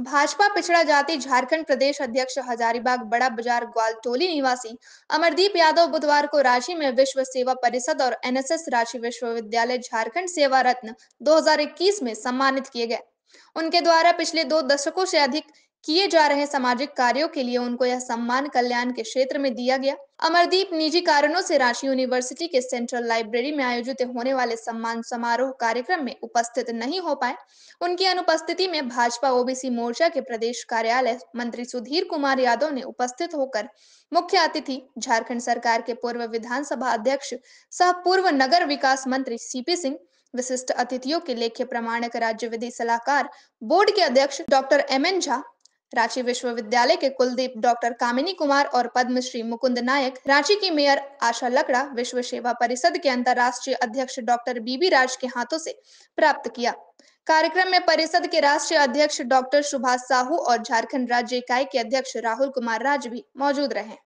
भाजपा पिछड़ा जाति झारखंड प्रदेश अध्यक्ष हजारीबाग बड़ा बाजार ग्वाल टोली निवासी अमरदीप यादव बुधवार को रांची में विश्व सेवा परिषद और एनएसएस रांची विश्वविद्यालय झारखंड सेवा रत्न 2021 में सम्मानित किए गए उनके द्वारा पिछले दो दशकों से अधिक किए जा रहे सामाजिक कार्यों के लिए उनको यह सम्मान कल्याण के क्षेत्र में दिया गया अमरदीप निजी कारणों से रांची यूनिवर्सिटी के सेंट्रल लाइब्रेरी में आयोजित होने वाले सम्मान समारोह कार्यक्रम में उपस्थित नहीं हो पाए उनकी अनुपस्थिति में भाजपा ओबीसी मोर्चा के प्रदेश कार्यालय मंत्री सुधीर कुमार यादव ने उपस्थित होकर मुख्य अतिथि झारखंड सरकार के पूर्व विधानसभा अध्यक्ष सह पूर्व नगर विकास मंत्री सीपी सिंह विशिष्ट अतिथियों के लेखे प्रमाणक राज्य विधि सलाहकार बोर्ड के अध्यक्ष doctor M N Jha Ranchi विश्वविद्यालय के कुलदीप डॉक्टर कामिनी कुमार और पद्मश्री मुकुंद नायक रांची की मेयर आशा लकड़ा विश्व सेवा परिषद के अंतर्राष्ट्रीय अध्यक्ष डॉक्टर बीबी राज के हाथों से प्राप्त किया कार्यक्रम में परिषद के राष्ट्रीय अध्यक्ष डॉक्टर सुभाष साहू और झारखंड राज्य इकाई के अध्यक्ष राहुल कुमार राज भी मौजूद रहे